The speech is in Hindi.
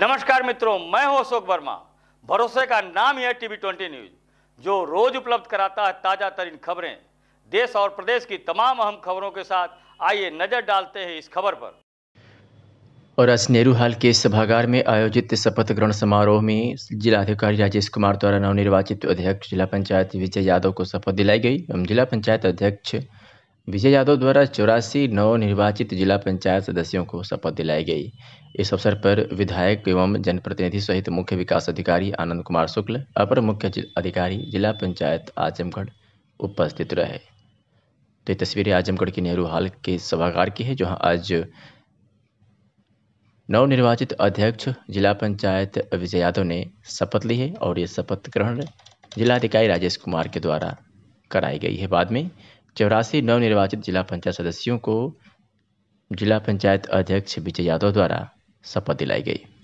नमस्कार मित्रों मैं हूं अशोक वर्मा भरोसे का नाम है टीवी ट्वेंटी न्यूज जो रोज उपलब्ध कराता है ताजा तरीन खबरें देश और प्रदेश की तमाम अहम खबरों के साथ आइए नजर डालते हैं इस खबर पर और नेहरू हाल के सभागार में आयोजित शपथ ग्रहण समारोह में जिलाधिकारी राजेश कुमार द्वारा नवनिर्वाचित अध्यक्ष जिला पंचायत विजय यादव को शपथ दिलाई गई एवं जिला पंचायत अध्यक्ष विजय यादव द्वारा चौरासी नवनिर्वाचित जिला पंचायत सदस्यों को शपथ दिलाई गई इस अवसर पर विधायक एवं जनप्रतिनिधि सहित मुख्य विकास अधिकारी आनंद कुमार शुक्ल अपर मुख्य अधिकारी जिला पंचायत आजमगढ़ उपस्थित रहे तो ये तस्वीरें आजमगढ़ के नेहरू हॉल के सभागार की है जहां आज नवनिर्वाचित अध्यक्ष जिला पंचायत विजय यादव ने शपथ ली है और ये शपथ ग्रहण जिलाधिकारी राजेश कुमार के द्वारा कराई गई है बाद में चौरासी नवनिर्वाचित जिला पंचायत सदस्यों को जिला पंचायत अध्यक्ष विजय यादव द्वारा शपथ दिलाई गई